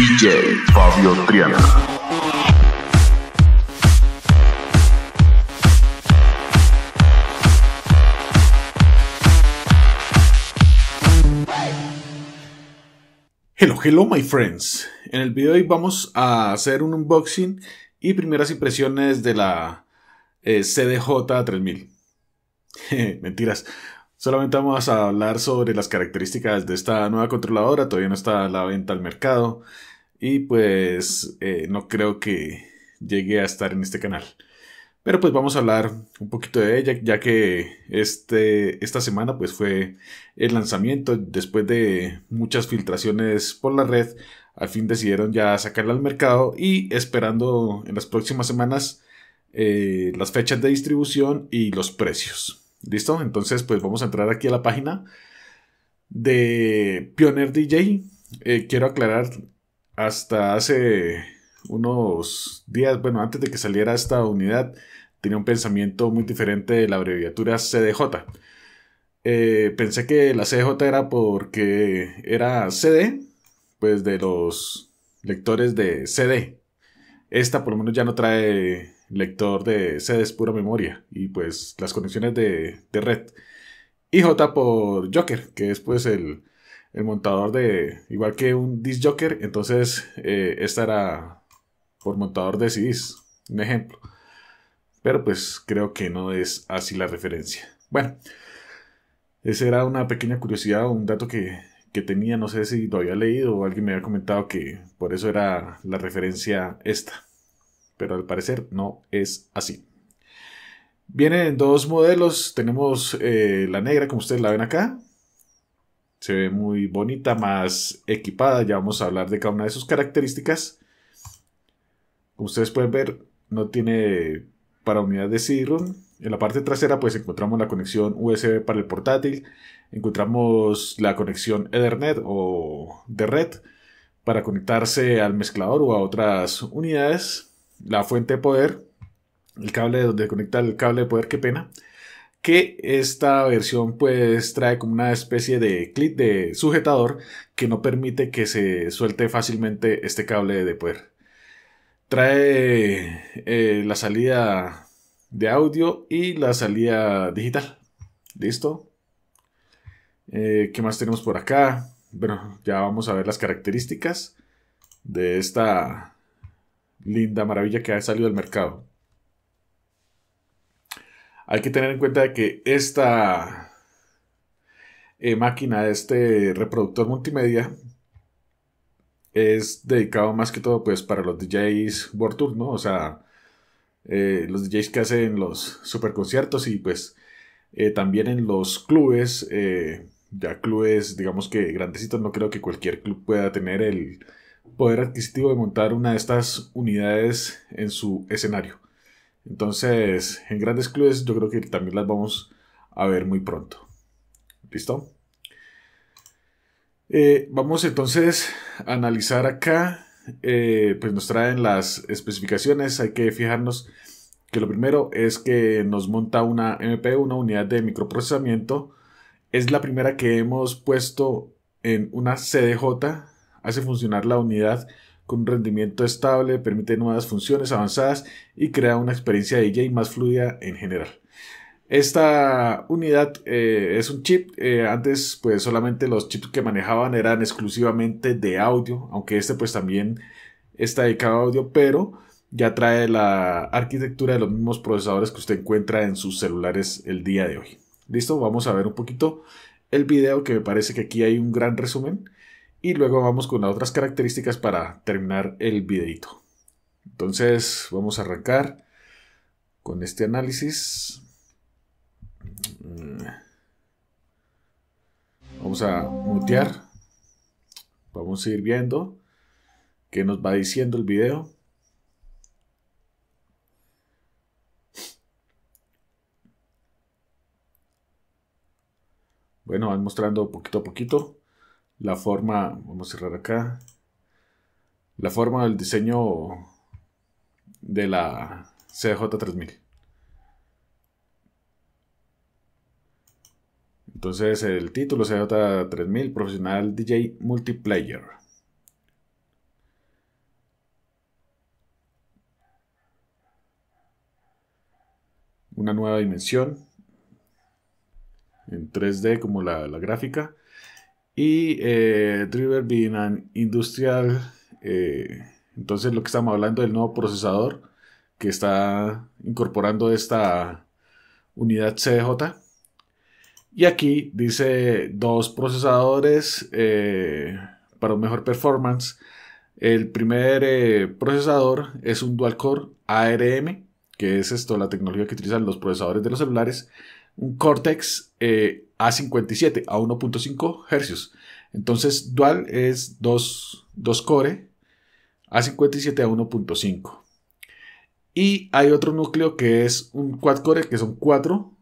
DJ Fabio Triana. Hello, hello my friends. En el video de hoy vamos a hacer un unboxing y primeras impresiones de la eh, CDJ3000. Mentiras. Solamente vamos a hablar sobre las características de esta nueva controladora. Todavía no está a la venta al mercado. Y pues eh, no creo que llegue a estar en este canal. Pero pues vamos a hablar un poquito de ella, ya que este, esta semana pues fue el lanzamiento. Después de muchas filtraciones por la red, al fin decidieron ya sacarla al mercado y esperando en las próximas semanas eh, las fechas de distribución y los precios. ¿Listo? Entonces pues vamos a entrar aquí a la página de Pioneer DJ. Eh, quiero aclarar hasta hace unos días, bueno, antes de que saliera esta unidad, tenía un pensamiento muy diferente de la abreviatura CDJ. Eh, pensé que la CDJ era porque era CD, pues de los lectores de CD. Esta por lo menos ya no trae lector de CD, es pura memoria y pues las conexiones de, de red. Y J por Joker, que es pues el, el montador de. Igual que un disc joker, entonces eh, esta era por montador de CDs, un ejemplo. Pero pues creo que no es así la referencia. Bueno, esa era una pequeña curiosidad, un dato que, tenía, no sé si lo había leído o alguien me había comentado que por eso era la referencia esta. Pero al parecer no es así. Vienen dos modelos, tenemos eh, la negra como ustedes la ven acá, se ve muy bonita, más equipada. Ya vamos a hablar de cada una de sus características. Como ustedes pueden ver, no tiene para unidad de cd En la parte trasera pues encontramos la conexión USB para el portátil, encontramos la conexión Ethernet o de red para conectarse al mezclador o a otras unidades, la fuente de poder, el cable donde conecta el cable de poder, qué pena, que esta versión pues trae como una especie de clip de sujetador que no permite que se suelte fácilmente este cable de poder. Trae eh, la salida de audio y la salida digital. ¿Listo? Eh, ¿Qué más tenemos por acá? Bueno, ya vamos a ver las características de esta linda maravilla que ha salido del mercado hay que tener en cuenta que esta eh, máquina, este reproductor multimedia, es dedicado más que todo pues para los DJs World Tour, O sea, eh, los DJs que hacen los super conciertos y pues eh, también en los clubes, ya clubes digamos que grandecitos, no creo que cualquier club pueda tener el poder adquisitivo de montar una de estas unidades en su escenario. Entonces, en grandes clubes yo creo que también las vamos a ver muy pronto. ¿Listo? Eh, vamos entonces a analizar acá, eh, pues nos traen las especificaciones, hay que fijarnos que lo primero es que nos monta una MP, una unidad de microprocesamiento, es la primera que hemos puesto en una CDJ, hace funcionar la unidad con un rendimiento estable, permite nuevas funciones avanzadas y crea una experiencia de DJ más fluida en general. Esta unidad eh, es un chip. Eh, antes, pues solamente los chips que manejaban eran exclusivamente de audio, aunque este, pues también está dedicado a audio, pero ya trae la arquitectura de los mismos procesadores que usted encuentra en sus celulares el día de hoy. Listo, vamos a ver un poquito el video que me parece que aquí hay un gran resumen y luego vamos con las otras características para terminar el videito. Entonces vamos a arrancar con este análisis. Mm. Vamos a mutear. Vamos a ir viendo qué nos va diciendo el video. Bueno, van mostrando poquito a poquito la forma, vamos a cerrar acá, la forma del diseño de la CJ3000. Entonces el título CJ3000 Profesional DJ Multiplayer. Una nueva dimensión en 3D como la, la gráfica y eh, Driver Binan Industrial, eh, entonces lo que estamos hablando del nuevo procesador que está incorporando esta unidad CDJ. Y aquí dice dos procesadores eh, para un mejor performance. El primer procesador es un dual core ARM, que es esto, la tecnología que utilizan los procesadores de los celulares. Un Cortex eh, a 57, a 1.5 Hz. Entonces, dual es 2, core a 57 a 1.5. Y hay otro núcleo que es un quad core, que son 4,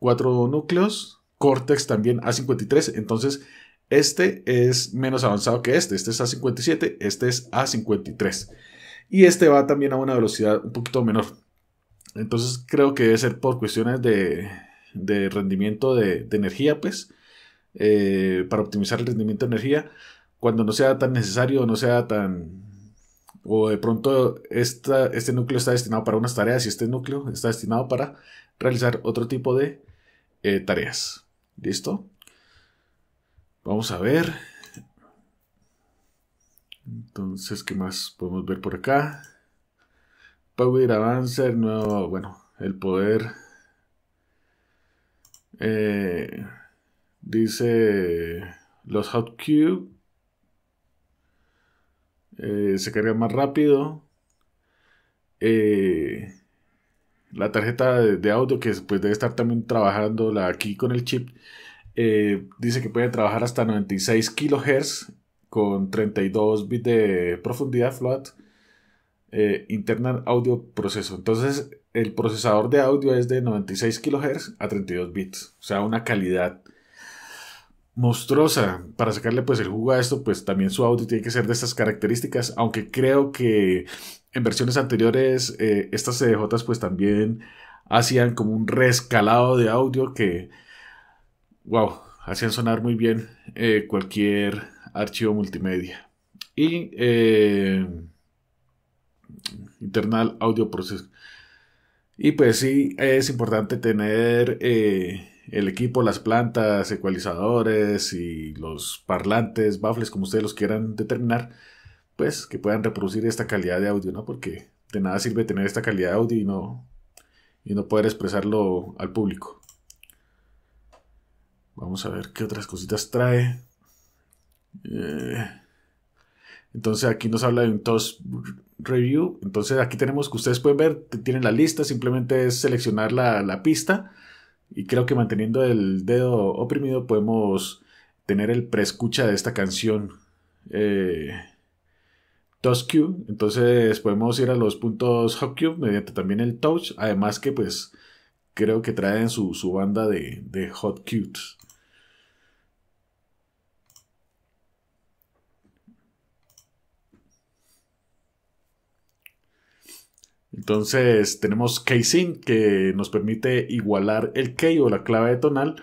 4 núcleos. Cortex también a 53. Entonces, este es menos avanzado que este. Este es a 57, este es a 53. Y este va también a una velocidad un poquito menor. Entonces, creo que debe ser por cuestiones de, de rendimiento de, energía, pues, eh, para optimizar el rendimiento de energía, cuando no sea tan necesario, no sea tan... O de pronto este núcleo está destinado para unas tareas y este núcleo está destinado para realizar otro tipo de eh, tareas. ¿Listo? Vamos a ver. Entonces, ¿qué más podemos ver por acá? Power avanzar nuevo, bueno, el poder eh, dice los Hot Cube. Eh, se carga más rápido. Eh, la tarjeta de, audio que después debe estar también trabajando la, aquí con el chip. dice que puede trabajar hasta 96 kilohertz con 32 bits de profundidad float. internal audio proceso. Entonces el procesador de audio es de 96 kHz a 32 bits, o sea, una calidad monstruosa. Para sacarle pues el jugo a esto, pues también su audio tiene que ser de estas características, aunque creo que en versiones anteriores eh, estas CDJs pues también hacían como un rescalado de audio que, wow, hacían sonar muy bien eh, cualquier archivo multimedia. Y eh, internal audio process y pues sí, es importante tener eh, el equipo, las plantas, ecualizadores y los parlantes, baffles, como ustedes los quieran determinar, pues que puedan reproducir esta calidad de audio, ¿no? Porque de nada sirve tener esta calidad de audio y no, y no poder expresarlo al público. Vamos a ver qué otras cositas trae. Eh... Entonces aquí nos habla de un Toast Review. Entonces aquí tenemos que ustedes pueden ver, tienen la lista, simplemente es seleccionar la, pista. Y creo que manteniendo el dedo oprimido podemos tener el preescucha de esta canción. Eh, Touch Cube. Entonces podemos ir a los puntos Hot Cube mediante también el Touch. Además que pues creo que traen su, su banda de, de Hot Cubes. Entonces tenemos KeySync que nos permite igualar el Key o la clave de tonal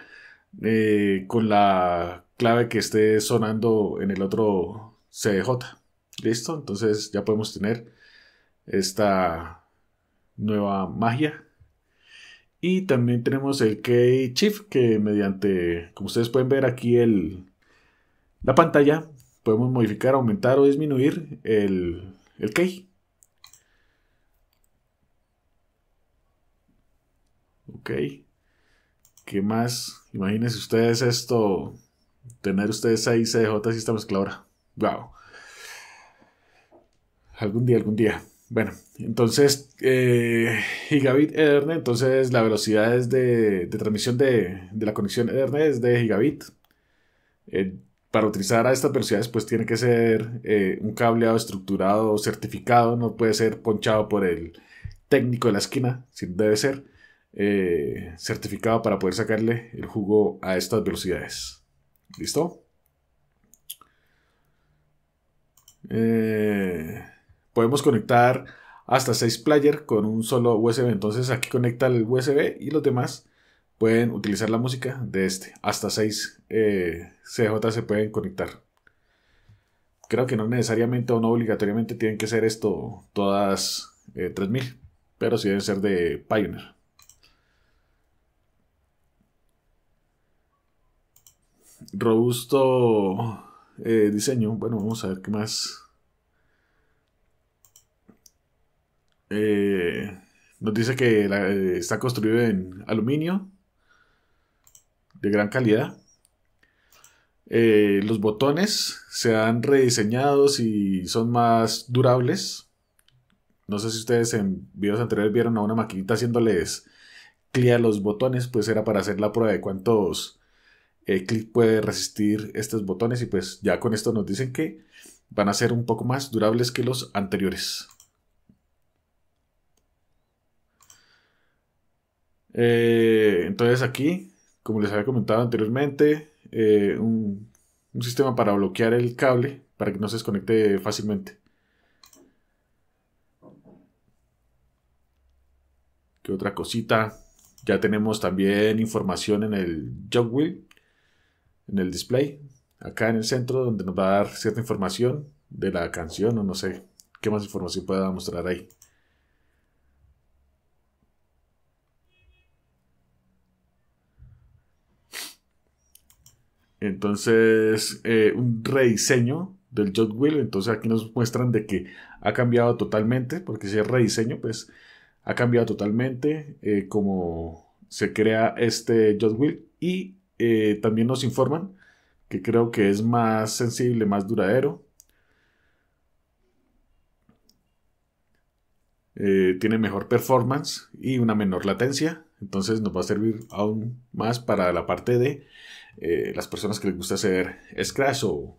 eh, con la clave que esté sonando en el otro CDJ. ¿Listo? Entonces ya podemos tener esta nueva magia. Y también tenemos el Key Shift que mediante, como ustedes pueden ver aquí el, la pantalla, podemos modificar, aumentar o disminuir el, el key. Ok. ¿Qué más? Imagínense ustedes esto. Tener ustedes CJ CDJ esta mezcladora. Wow. Algún día, algún día. Bueno, entonces, gigabit eh, Ethernet, entonces la velocidad es de, de, transmisión de, de, la conexión Ethernet es de gigabit. Eh, para utilizar a estas velocidades, pues tiene que ser eh, un cableado estructurado, certificado, no puede ser ponchado por el técnico de la esquina, si debe ser. Eh, certificado para poder sacarle el jugo a estas velocidades. ¿Listo? Eh, podemos conectar hasta 6 player con un solo USB. Entonces aquí conecta el USB y los demás pueden utilizar la música de este. Hasta 6 eh, CJ se pueden conectar. Creo que no necesariamente o no obligatoriamente tienen que ser esto todas 3000, pero si deben ser de Pioneer. robusto eh, diseño. Bueno, vamos a ver qué más eh, nos dice que eh, está construido en aluminio de gran calidad. los botones se han rediseñado. y son más durables. No sé si ustedes en videos anteriores vieron a una maquinita haciéndoles clic los botones, pues era para hacer la prueba de cuántos el eh, Click puede resistir estos botones y pues ya con esto nos dicen que van a ser un poco más durables que los anteriores. Eh, entonces aquí, como les había comentado anteriormente, eh, un, sistema para bloquear el cable para que no se desconecte fácilmente. ¿Qué otra cosita? Ya tenemos también información en el jog en el display, acá en el centro, donde nos va a dar cierta información de la canción o no sé qué más información pueda mostrar ahí. Entonces, eh, un rediseño del Jot Wheel. Entonces aquí nos muestran de que ha cambiado totalmente, porque si es rediseño, pues ha cambiado totalmente eh, como se crea este Jot Wheel. Y eh, también nos informan que creo que es más sensible, más duradero. Eh, tiene mejor performance y una menor latencia. Entonces nos va a servir aún más para la parte de eh, las personas que les gusta hacer Scratch o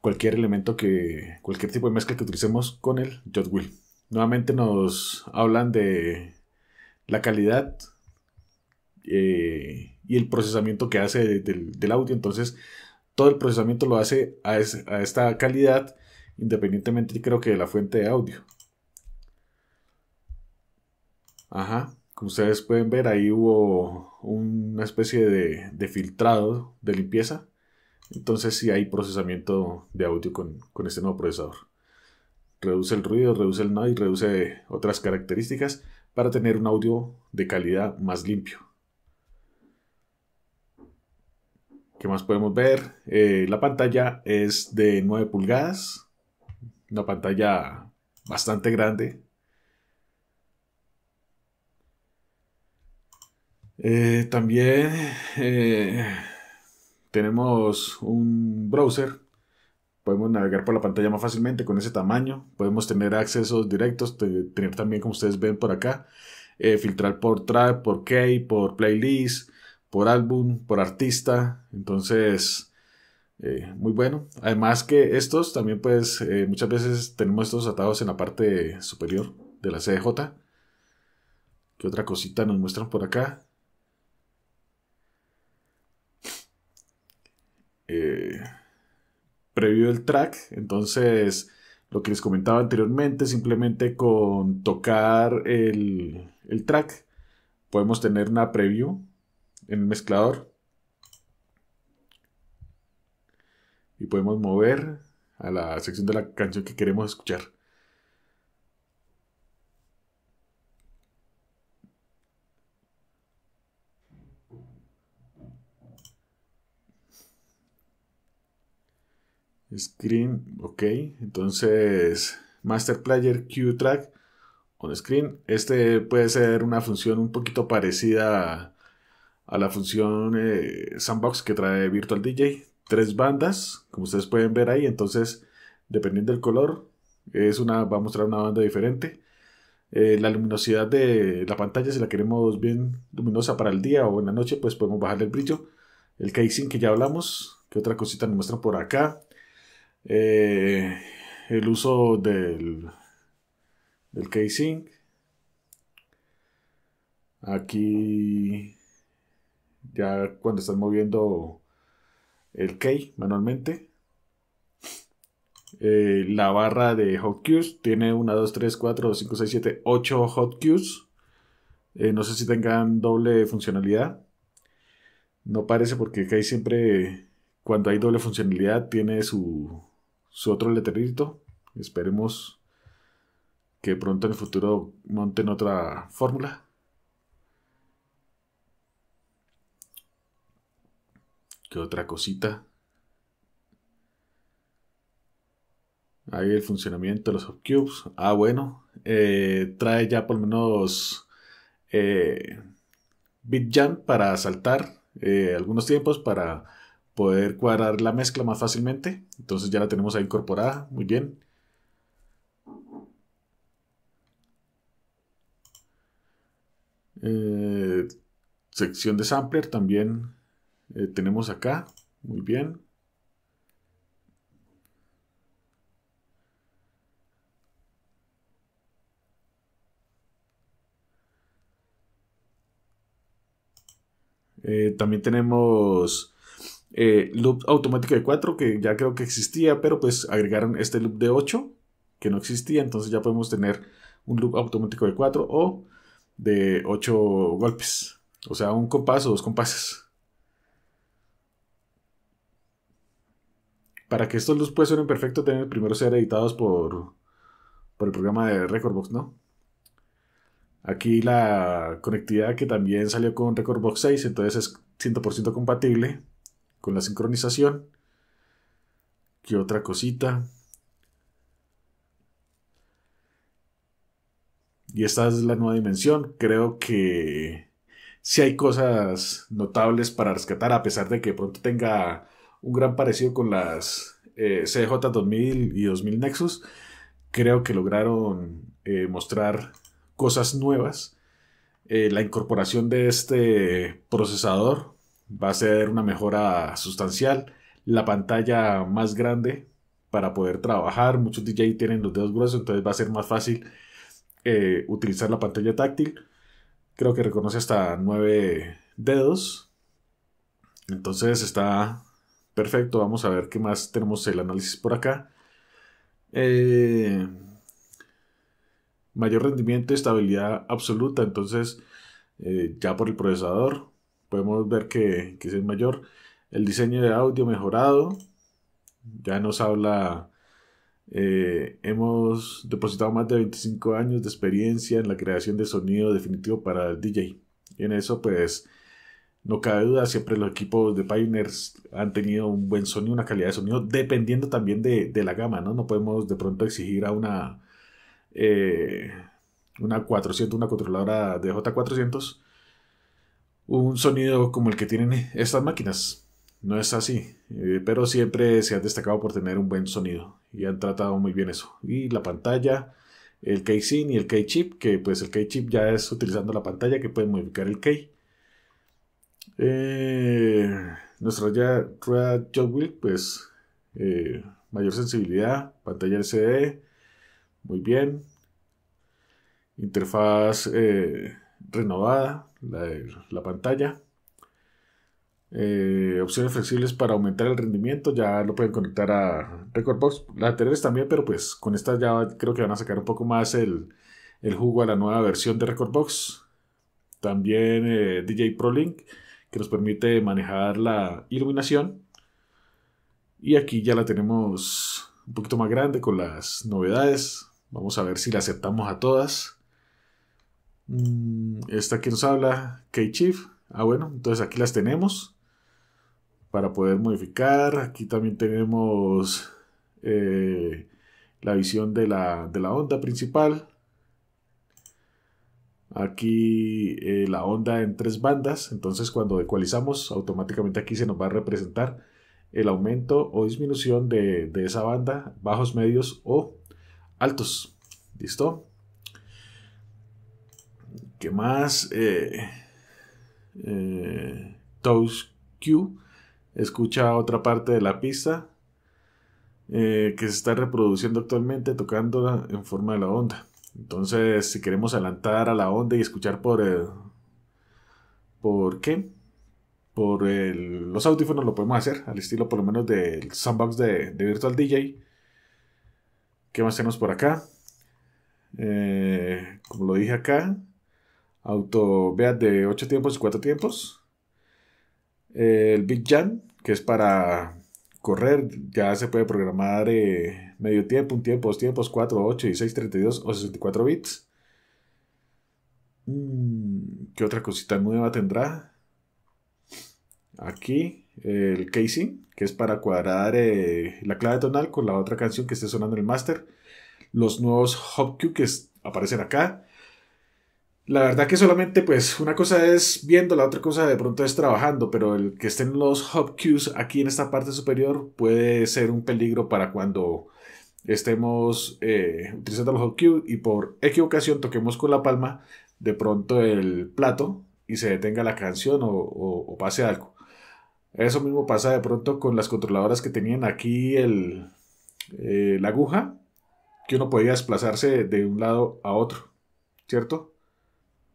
cualquier elemento que, cualquier tipo de mezcla que utilicemos con el JotWheel. Nuevamente nos hablan de la calidad. Eh, y el procesamiento que hace del audio. Entonces, todo el procesamiento lo hace a, esta calidad, independientemente creo que de la fuente de audio. Ajá, como ustedes pueden ver, ahí hubo una especie de, filtrado de limpieza. Entonces sí hay procesamiento de audio con, con este nuevo procesador. Reduce el ruido, reduce el noise, reduce otras características para tener un audio de calidad más limpio. ¿Qué más podemos ver? Eh, la pantalla es de 9 pulgadas. Una pantalla bastante grande. Eh, también eh, tenemos un browser. Podemos navegar por la pantalla más fácilmente con ese tamaño. Podemos tener accesos directos. Tener también, como ustedes ven por acá, filtrar por track, por key, por playlist por álbum, por artista. Entonces, eh, muy bueno. Además que estos también pues eh, muchas veces tenemos estos atados en la parte superior de la CDJ. ¿Qué otra cosita nos muestran por acá? Preview eh, previo el track, entonces lo que les comentaba anteriormente, simplemente con tocar el, el track podemos tener una preview en el mezclador. Y podemos mover a la sección de la canción que queremos escuchar. Screen, ok. Entonces, Master Player Q Track on Screen. Este puede ser una función un poquito parecida a a la función eh, sandbox que trae Virtual DJ. Tres bandas, como ustedes pueden ver ahí. Entonces, dependiendo del color, es una, va a mostrar una banda diferente. Eh, la luminosidad de la pantalla, si la queremos bien luminosa para el día o en la noche, pues podemos bajarle el brillo. El casing que ya hablamos, que otra cosita nos muestran por acá. Eh, el uso del, del casing. Aquí ya cuando están moviendo el key manualmente. Eh, la barra de Hot Cues. tiene 1, 2, 3, 4, 5, 6, 7, 8 Hot Eh, no sé si tengan doble funcionalidad. No parece porque Key siempre, cuando hay doble funcionalidad, tiene su, su otro letrerito. Esperemos que pronto en el futuro monten otra fórmula. Que otra cosita? Ahí el funcionamiento de los subcubes. Ah, bueno. Eh, trae ya por lo menos eh, BitJam para saltar eh, algunos tiempos para poder cuadrar la mezcla más fácilmente. Entonces ya la tenemos ahí incorporada. Muy bien. Eh, sección de sampler también eh, tenemos acá, muy bien. Eh, también tenemos eh, loop automático de 4, que ya creo que existía, pero pues agregaron este loop de 8, que no existía, entonces ya podemos tener un loop automático de 4 o de 8 golpes. O sea, un compás o dos compases. para que estos luz pues ser perfecto deben primero ser editados por, por el programa de Recordbox, ¿no? Aquí la conectividad que también salió con Recordbox 6, entonces es 100% compatible con la sincronización. ¿Qué otra cosita? Y esta es la nueva dimensión. Creo que si hay cosas notables para rescatar, a pesar de que pronto tenga un gran parecido con las eh, CJ2000 y 2000 Nexus. Creo que lograron eh, mostrar cosas nuevas. Eh, la incorporación de este procesador va a ser una mejora sustancial. La pantalla más grande para poder trabajar. Muchos DJ tienen los dedos gruesos, entonces va a ser más fácil utilizar la pantalla táctil. Creo que reconoce hasta nueve... dedos. Entonces está Perfecto, vamos a ver qué más tenemos el análisis por acá. Eh, mayor rendimiento y estabilidad absoluta, entonces eh, ya por el procesador podemos ver que, es mayor. El diseño de audio mejorado, ya nos habla... Eh, hemos depositado más de 25 años de experiencia en la creación de sonido definitivo para el DJ. Y en eso, pues, no cabe duda, siempre los equipos de Pioneers han tenido un buen sonido, una calidad de sonido, dependiendo también de, la gama, ¿no? No podemos de pronto exigir a una, eh, una 400, una controladora de J400, un sonido como el que tienen estas máquinas. No es así, eh, pero siempre se han destacado por tener un buen sonido y han tratado muy bien eso. Y la pantalla, el k sync y el k chip que pues el k chip ya es utilizando la pantalla que puede modificar el K. Eh, nuestra ya, rueda Jogwheel pues eh, mayor sensibilidad, pantalla LCD, muy bien. Interfaz eh, renovada, la, la pantalla. Eh, opciones flexibles para aumentar el rendimiento, ya lo pueden conectar a Recordbox, las anteriores también, pero pues con estas ya creo que van a sacar un poco más el, el jugo a la nueva versión de Recordbox. También DJ Pro Link que nos permite manejar la iluminación. Y aquí ya la tenemos un poquito más grande con las novedades. Vamos a ver si la aceptamos a todas. Mm, esta que nos habla, K-Chief. Ah, bueno, entonces aquí las tenemos para poder modificar. Aquí también tenemos eh, la visión de la, de la onda principal aquí eh, la onda en tres bandas, entonces cuando ecualizamos automáticamente aquí se nos va a representar el aumento o disminución de, esa banda, bajos, medios o altos. ¿Listo? ¿Qué más? Eh, eh, Toast Q escucha otra parte de la pista que se está reproduciendo actualmente tocando en forma de la onda. Entonces, si queremos adelantar a la onda y escuchar por... El, eh, ¿Por qué? Por el, los audífonos lo podemos hacer, al estilo por lo menos del sandbox de, Virtual DJ. ¿Qué más tenemos por acá? Eh, como lo dije acá, auto de 8 tiempos y 4 tiempos. Eh, el Big Jam, que es para correr, ya se puede programar medio tiempo, un tiempo, dos tiempos, 4, 8 y 6, 32 o 64 bits. Mm, ¿Qué otra cosita nueva tendrá? Aquí el casing, que es para cuadrar eh, la clave tonal con la otra canción que esté sonando en el master. Los nuevos cue que aparecen acá. La verdad que solamente pues una cosa es viendo, la otra cosa de pronto es trabajando, pero el que estén los hub cues aquí en esta parte superior puede ser un peligro para cuando estemos eh, utilizando los hub cues y por equivocación toquemos con la palma de pronto el plato y se detenga la canción o, pase algo. Eso mismo pasa de pronto con las controladoras que tenían aquí el, eh, la aguja, que uno podía desplazarse de un lado a otro, ¿cierto?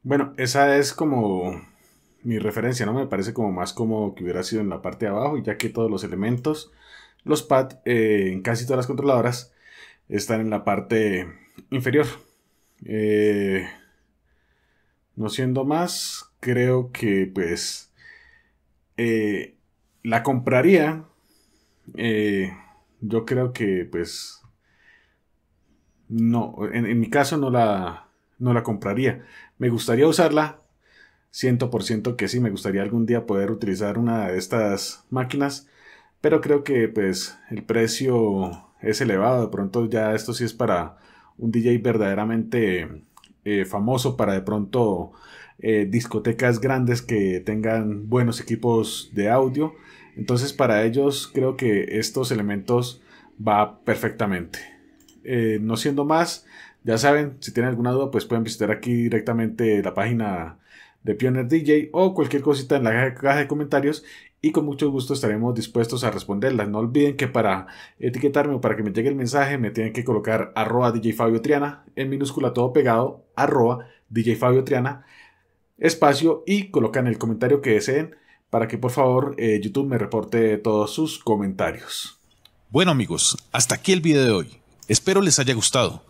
Bueno, esa es como mi referencia, ¿no? Me parece como más como que hubiera sido en la parte de abajo, ya que todos los elementos, los pads, eh, en casi todas las controladoras, están en la parte inferior. Eh, no siendo más, creo que pues eh, la compraría. yo creo que pues no, en, en mi caso no la, no la compraría. Me gustaría usarla, 100% que sí, me gustaría algún día poder utilizar una de estas máquinas, pero creo que pues el precio es elevado, de pronto ya esto sí es para un DJ verdaderamente eh, famoso, para de pronto eh, discotecas grandes que tengan buenos equipos de audio, entonces para ellos creo que estos elementos va perfectamente. Eh, no siendo más, ya saben, si tienen alguna duda, pues pueden visitar aquí directamente la página de Pioneer DJ o cualquier cosita en la caja de comentarios y con mucho gusto estaremos dispuestos a responderlas. No olviden que para etiquetarme o para que me llegue el mensaje me tienen que colocar arroba DJ Fabio Triana, en minúscula todo pegado, arroba DJ Fabio Triana, espacio y colocan el comentario que deseen para que por favor eh, YouTube me reporte todos sus comentarios. Bueno amigos, hasta aquí el video de hoy. Espero les haya gustado.